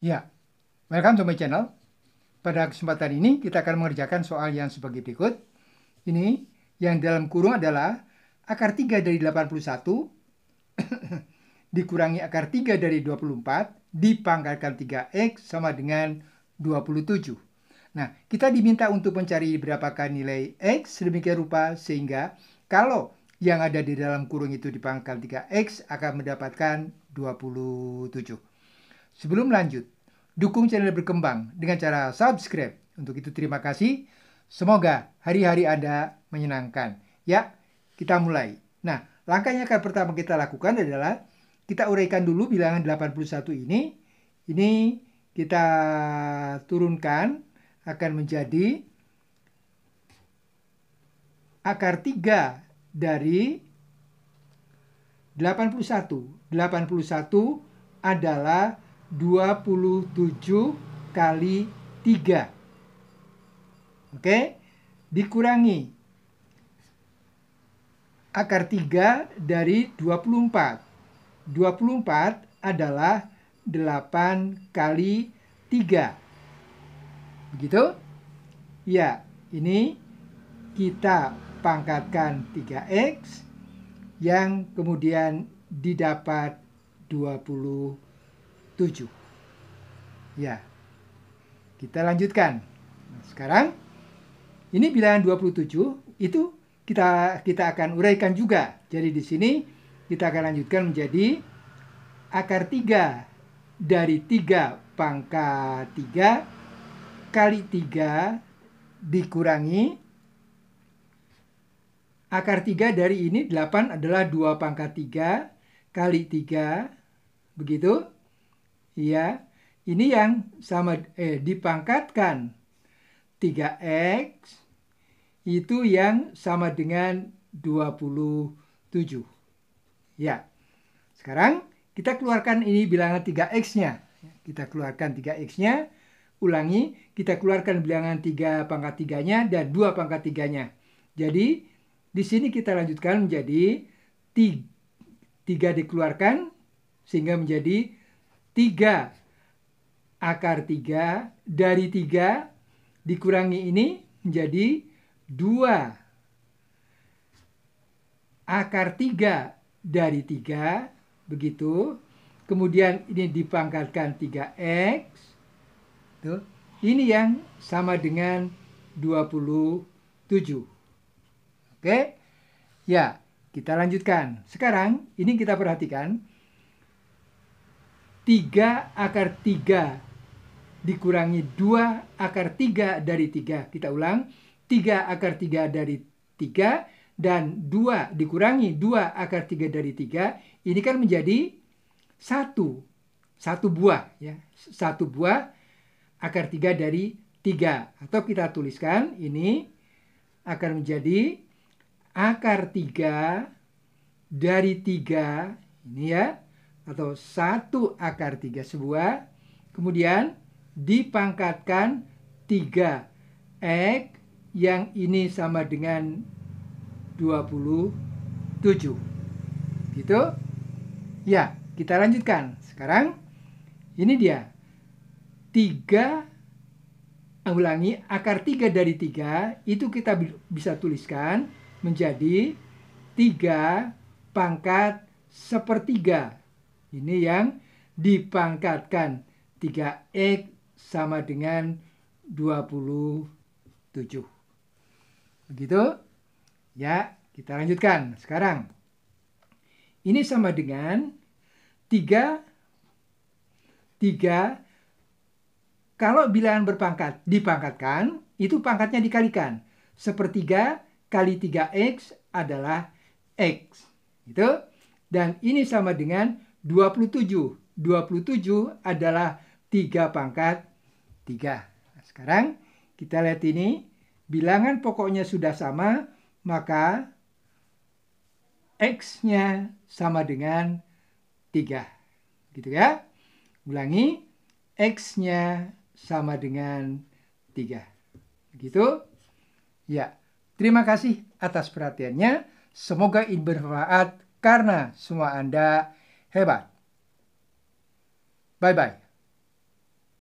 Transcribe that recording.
Ya, welcome to my channel. Pada kesempatan ini kita akan mengerjakan soal yang sebagai berikut. Ini yang dalam kurung adalah akar 3 dari 81 dikurangi akar 3 dari 24 dipangkalkan 3x sama dengan 27. Nah, kita diminta untuk mencari berapakah nilai x sedemikian rupa sehingga kalau yang ada di dalam kurung itu dipangkal 3x akan mendapatkan 27. Sebelum lanjut, dukung channel berkembang dengan cara subscribe. Untuk itu terima kasih. Semoga hari-hari Anda menyenangkan. Ya, kita mulai. Nah, langkah yang akan pertama kita lakukan adalah kita uraikan dulu bilangan 81 ini. Ini kita turunkan akan menjadi akar 3 dari 81. 81 adalah 27 kali 3. Oke, dikurangi akar 3 dari 24. 24 adalah 8 kali 3. Begitu? Ya, ini kita pangkatkan 3x yang kemudian didapat 24. 7. Ya. Kita lanjutkan. Nah, sekarang ini bilangan 27 itu kita kita akan uraikan juga. Jadi di sini kita akan lanjutkan menjadi akar 3 dari 3 pangkat 3 kali 3 dikurangi akar 3 dari ini 8 adalah 2 pangkat 3 kali 3 begitu ya ini yang sama eh dipangkatkan 3x itu yang sama dengan 27 ya sekarang kita keluarkan ini bilangan 3x-nya kita keluarkan 3x-nya ulangi kita keluarkan bilangan 3 pangkat 3-nya dan 2 pangkat 3-nya jadi di sini kita lanjutkan menjadi 3 dikeluarkan sehingga menjadi 3. Akar 3 dari 3 dikurangi ini menjadi 2. Akar 3 dari 3, begitu. Kemudian ini dipangkatkan 3X. Tuh. Ini yang sama dengan 27. Oke? Ya, kita lanjutkan. Sekarang ini kita perhatikan 3 akar 3 dikurangi 2 akar 3 dari 3. Kita ulang, 3 akar 3 dari 3 dan 2 dikurangi 2 akar 3 dari 3. Ini kan menjadi 1. 1 buah ya. 1 buah akar 3 dari 3. Atau kita tuliskan ini akan menjadi akar 3 dari 3 ini ya atau satu akar tiga sebuah. Kemudian dipangkatkan tiga X yang ini sama dengan 27. Gitu? Ya, kita lanjutkan. Sekarang ini dia. tiga ulangi akar tiga dari tiga itu kita bisa tuliskan menjadi tiga pangkat sepertiga ini yang dipangkatkan 3x sama dengan 27. Begitu? Ya, kita lanjutkan sekarang. Ini sama dengan 3 3 kalau bilangan berpangkat dipangkatkan, itu pangkatnya dikalikan. Sepertiga kali 3x adalah x. Gitu. Dan ini sama dengan 27. 27 adalah 3 pangkat 3. Nah, sekarang kita lihat ini. Bilangan pokoknya sudah sama, maka X-nya sama dengan 3. Gitu ya. Ulangi, X-nya sama dengan 3. gitu. Ya. Terima kasih atas perhatiannya. Semoga ini bermanfaat karena semua Anda Hey, bye. Bye bye.